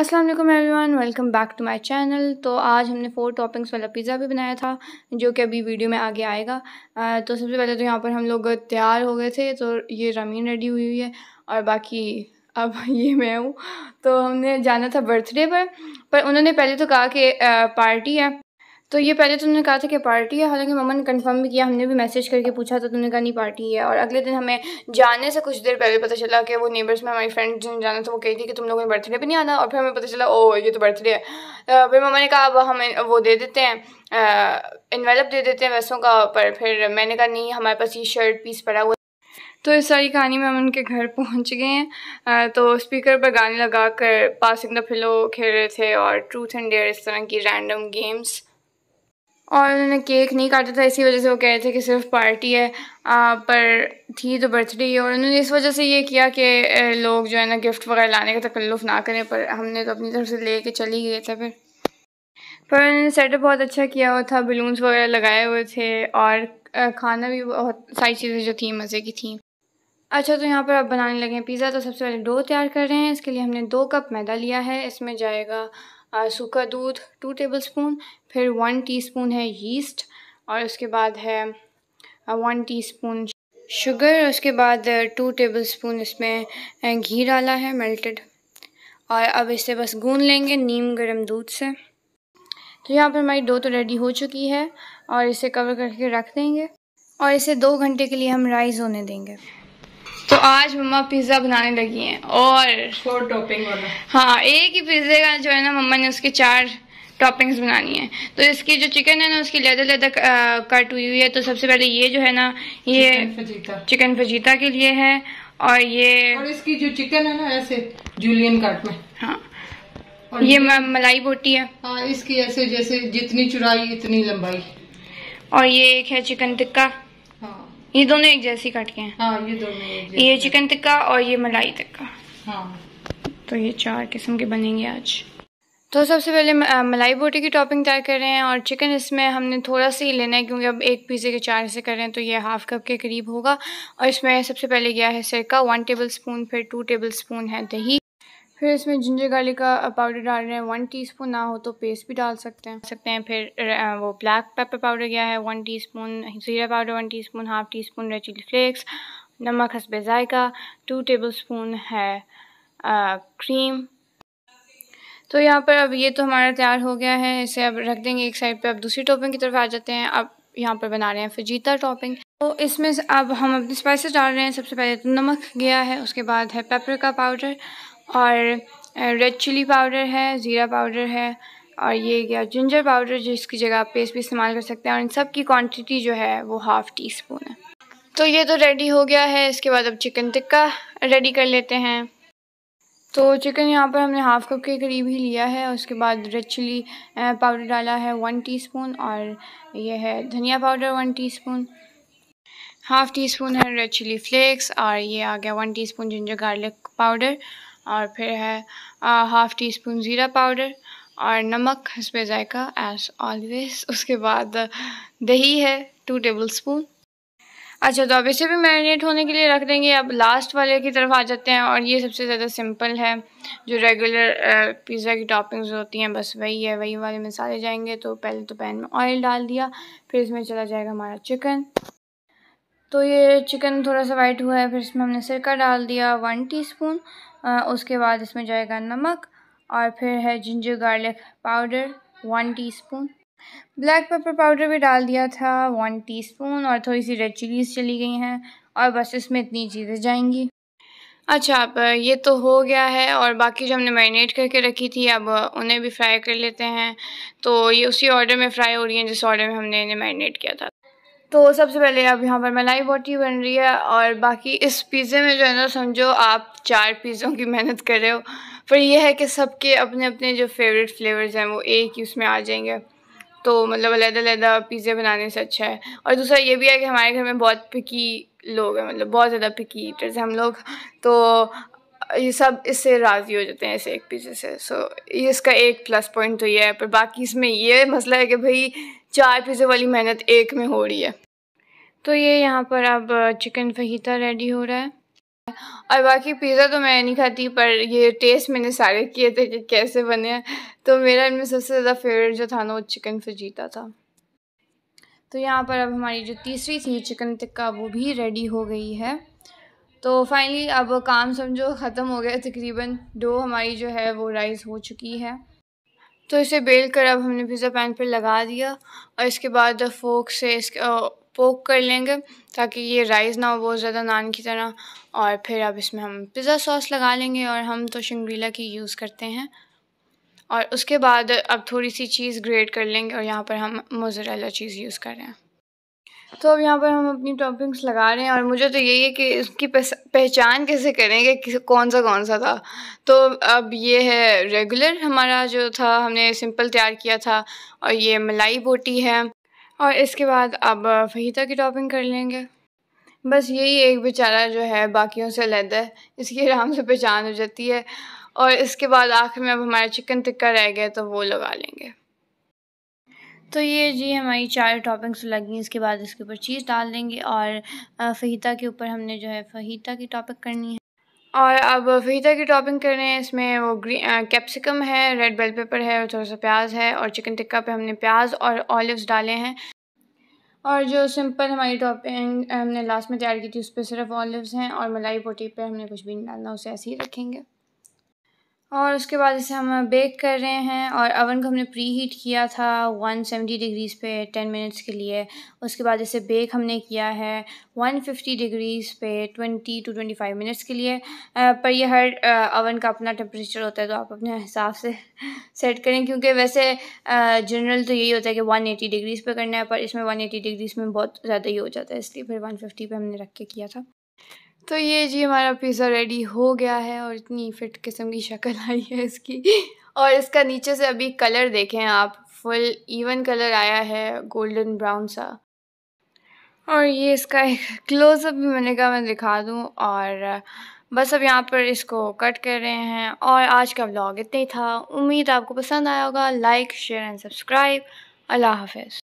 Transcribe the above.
अस्सलाम वालेकुम everyone welcome back to my channel तो आज हमने फोर टॉपिंग्स वाला पिज़्ज़ा भी बनाया था जो कि अभी वीडियो में आगे आएगा आ, तो सबसे पहले तो यहाँ पर हम लोग तैयार हो गए थे तो ये रमीन रेडी हुई हुई है और बाकी अब ये मैं हूँ तो हमने जाना था बर्थडे पर पर उन्होंने पहले तो कहा कि पार्टी है तो ये पहले तो उन्होंने कहा था कि पार्टी है हालांकि मम्मा ने कंफर्म भी किया हमने भी मैसेज करके पूछा तो उन्होंने कहा नहीं पार्टी है और अगले दिन हमें जाने से कुछ देर पहले पता चला कि वो नेबर्स में हमारी फ्रेंड जिन्हें जाना था वो कही थी कि तुम लोगों ने बर्थडे पर नहीं आना और फिर हमें पता चला ओ ये तो बर्थडे है तो फिर मम्मा ने कहा अब हमें वो दे देते हैं इन्वेलप दे देते हैं वैसों का पर फिर मैंने कहा नहीं हमारे पास ये शर्ट पीस पड़ा हुआ तो इस सारी कहानी में हम उनके घर पहुंच गए हैं तो स्पीकर पर गाने लगा कर पासिंग द फिलो खेल रहे थे और ट्रूथ एंड डेयर इस तरह की रैंडम गेम्स और उन्होंने केक नहीं काटा था इसी वजह से वो कह रहे थे कि सिर्फ पार्टी है आ, पर थी तो बर्थडे ही और उन्होंने इस वजह से ये किया कि लोग जो है ना गिफ्ट वगैरह लाने का तकल्लुफ़ ना करें पर हमने तो अपनी तरफ से ले कर ही गए थे फिर पर उन्होंने सेटअप बहुत अच्छा किया हुआ था बलून्स वगैरह लगाए हुए थे और खाना भी बहुत सारी चीज़ें जो थी मज़े की थी अच्छा तो यहाँ पर आप बनाने लगे पिज़्ज़ा तो सबसे पहले डो तैयार कर रहे हैं इसके लिए हमने दो कप मैदा लिया है इसमें जाएगा सूखा दूध टू टेबलस्पून फिर वन टीस्पून है यीस्ट और उसके बाद है वन टीस्पून शुगर उसके बाद टू uh, टेबलस्पून इसमें uh, घी डाला है मेल्टेड और अब इसे बस गून लेंगे नीम गर्म दूध से तो यहाँ पर हमारी डो तो रेडी हो चुकी है और इसे कवर करके रख देंगे और इसे दो घंटे के लिए हम राइस होने देंगे तो आज मम्मा पिज्जा बनाने लगी हैं और फोर टॉपिंग वाला हाँ एक ही पिज्जे का जो है ना मम्मा ने उसके चार टॉपिंग्स बनानी है तो इसकी जो चिकन है ना उसकी लेदर लेदर कट हुई हुई है तो सबसे पहले ये जो है ना ये चिकन फजीता चिकन फजीता के लिए है और ये और इसकी जो चिकन है ना ऐसे जूलियन कट में हाँ और ये मलाई बोटी है हाँ इसकी ऐसे जैसे जितनी चुराई इतनी लंबाई और ये एक है चिकन टिक्का ये दोनों एक जैसी कट के हैं हाँ, ये दोनों ये चिकन टिक्का और ये मलाई टिक्का हाँ। तो ये चार किस्म के बनेंगे आज तो सबसे पहले मलाई बोटी की टॉपिंग तैयार कर रहे हैं और चिकन इसमें हमने थोड़ा सा ही लेना है क्योंकि अब एक पिज़्ज़े के चार से कर रहे हैं तो ये हाफ़ कप के करीब होगा और इसमें सबसे पहले गया है सिरका वन टेबल स्पून फिर टू टेबल स्पून है दही फिर इसमें जिंजर गार्लिक का पाउडर डाल रहे हैं वन टीस्पून ना हो तो पेस्ट भी डाल सकते हैं सकते हैं फिर वो ब्लैक पेपर पाउडर गया है वन टीस्पून ज़ीरा powder one teaspoon half teaspoon red chilli flakes नमक हसबे ज़ायका टू टेबल स्पून है आ, क्रीम तो यहाँ पर अब ये तो हमारा तैयार हो गया है इसे अब रख देंगे एक साइड पर अब दूसरी टॉपिंग की तरफ आ जाते हैं अब यहाँ पर बना रहे हैं फजीता टॉपिंग तो इसमें अब हम अपनी स्पाइसेस डाल रहे हैं सबसे पहले तो नमक गया है उसके बाद है पेपर का पाउडर और रेड चिली पाउडर है ज़ीरा पाउडर है और ये गया जिंजर पाउडर जिसकी जगह आप पेस्ट भी इस्तेमाल कर सकते हैं और इन सब की क्वांटिटी जो है वो हाफ़ टी स्पून है तो ये तो रेडी हो गया है इसके बाद अब चिकन टिक्का रेडी कर लेते हैं तो चिकन यहाँ पर हमने हाफ़ कप के करीब ही लिया है उसके बाद रेड चिली पाउडर डाला है वन स्पून और यह है धनिया powder one spoon half teaspoon है रेड चिली फ्लेक्स और ये आ गया one teaspoon ginger garlic powder और फिर है हाफ़ टी स्पून ज़ीरा पाउडर और नमक हसब ज़ायका एज ऑलवेज उसके बाद दही है टू टेबल स्पून अच्छा तो अब इसे भी मैरिनेट होने के लिए रख देंगे अब लास्ट वाले की तरफ आ जाते हैं और ये सबसे ज़्यादा सिंपल है जो रेगुलर पिज़्ज़ा की टॉपिंग्स होती हैं बस वही है वही वाले मसाले जाएंगे तो पहले तो पैन में ऑयल डाल दिया फिर इसमें चला जाएगा हमारा चिकन तो ये चिकन थोड़ा सा वाइट हुआ है फिर इसमें हमने सिरका डाल दिया वन टीस्पून उसके बाद इसमें जाएगा नमक और फिर है ginger garlic powder one teaspoon black pepper powder भी डाल दिया था वन टीस्पून और थोड़ी सी रेड चिलीज़ चली गई हैं और बस इसमें इतनी चीज़ें जाएंगी अच्छा अब ये तो हो गया है और बाकी जो हमने मैरिनेट करके रखी थी अब उन्हें भी फ्राई कर लेते हैं तो ये उसी ऑर्डर में फ्राई हो रही हैं जिस ऑर्डर में हमने इन्हें मैरिनेट किया था तो सबसे पहले अब यहाँ पर मलाई बोटी बन रही है और बाकी इस पिज़्ज़े में जो है ना समझो आप चार पिज़्ज़ों की मेहनत कर रहे हो पर यह है कि सबके अपने अपने जो फेवरेट फ्लेवर्स हैं वो एक ही उसमें आ जाएंगे तो मतलब अलहदा पिज़्ज़े बनाने से अच्छा है और दूसरा ये भी है कि हमारे घर में बहुत पिकी लोग हैं मतलब बहुत ज़्यादा पिकी ईटर्स हैं हम लोग तो ये सब इससे राज़ी हो जाते हैं इस एक पिज़्ज़े से सो इसका एक प्लस पॉइंट तो ये है पर बाकी इसमें ये मसला है कि भाई चार पिज़्ज़े वाली मेहनत एक में हो रही है तो ये यहाँ पर अब चिकन फहीता रेडी हो रहा है और बाकी पिज़्ज़ा तो मैं नहीं खाती पर ये टेस्ट मैंने सारे किए थे कि कैसे बने हैं तो मेरा इनमें सबसे ज़्यादा फेवरेट जो था ना वो चिकन फजीता था तो यहाँ पर अब हमारी जो तीसरी थी चिकन टिक्का वो भी रेडी हो गई है तो फाइनली अब काम समझो ख़त्म हो गया तकरीबन डो हमारी जो है वो राइस हो चुकी है तो इसे बेल कर अब हमने पिज़्ज़ा पैन पर लगा दिया और इसके बाद फोक से इस पोक कर लेंगे ताकि ये राइस ना हो बहुत ज़्यादा नान की तरह और फिर अब इसमें हम पिज़्ज़ा सॉस लगा लेंगे और हम तो शंगरीला की यूज़ करते हैं और उसके बाद अब थोड़ी सी चीज़ ग्रेट कर लेंगे और यहाँ पर हम मोजरेला चीज़ यूज़ कर रहे हैं तो अब यहाँ पर हम अपनी टॉपिंग्स लगा रहे हैं और मुझे तो यही है कि इसकी पहचान कैसे करें कि कौन सा कौन सा था तो अब ये है रेगुलर हमारा जो था हमने सिंपल तैयार किया था और ये मलाई बोटी है और इसके बाद अब फहीता की टॉपिंग कर लेंगे बस यही एक बेचारा जो है बाकियों से अलहदा है इसकी आराम से पहचान हो जाती है और इसके बाद आखिर में अब हमारा चिकन टिक्का रह गया तो वो लगा लेंगे तो ये जी हमारी चार टॉपिंग्स लगी इसके बाद इसके ऊपर चीज़ डाल देंगे और फहीता के ऊपर हमने जो है फहीता की टॉपिक करनी है और अब फहीता की टॉपिंग कर रहे हैं इसमें वो ग्रीन कैप्सिकम है रेड बेल पेपर है और थोड़ा सा प्याज है और चिकन टिक्का पे हमने प्याज और ऑलिव्स डाले हैं और जो सिंपल हमारी टॉपिंग हमने लास्ट में तैयार की थी उस पर सिर्फ ऑलिव्स हैं और मलाई पोटी पे हमने कुछ भी नहीं डालना उसे ऐसे ही रखेंगे और उसके बाद इसे हम बेक कर रहे हैं और अवन को हमने प्री हीट किया था 170 डिग्रीज़ पे 10 मिनट्स के लिए उसके बाद इसे बेक हमने किया है 150 डिग्रीज़ पे 20 टू 25 मिनट्स के लिए पर यह हर अवन का अपना टेम्परेचर होता है तो आप अपने हिसाब से सेट करें क्योंकि वैसे जनरल तो यही होता है कि 180 डिग्रीज़ पे करना है पर इसमें वन डिग्रीज़ में बहुत ज़्यादा ही हो जाता है इसलिए फिर वन पे हमने रख के किया था तो ये जी हमारा पिज़्ज़ा रेडी हो गया है और इतनी फिट किस्म की शक्ल आई है इसकी और इसका नीचे से अभी कलर देखें आप फुल इवन कलर आया है गोल्डन ब्राउन सा और ये इसका एक क्लोज़अप भी मैंने कहा मैं दिखा दूँ और बस अब यहाँ पर इसको कट कर रहे हैं और आज का व्लॉग इतना ही था उम्मीद आपको पसंद आया होगा लाइक शेयर एंड सब्सक्राइब अल्लाह हाफ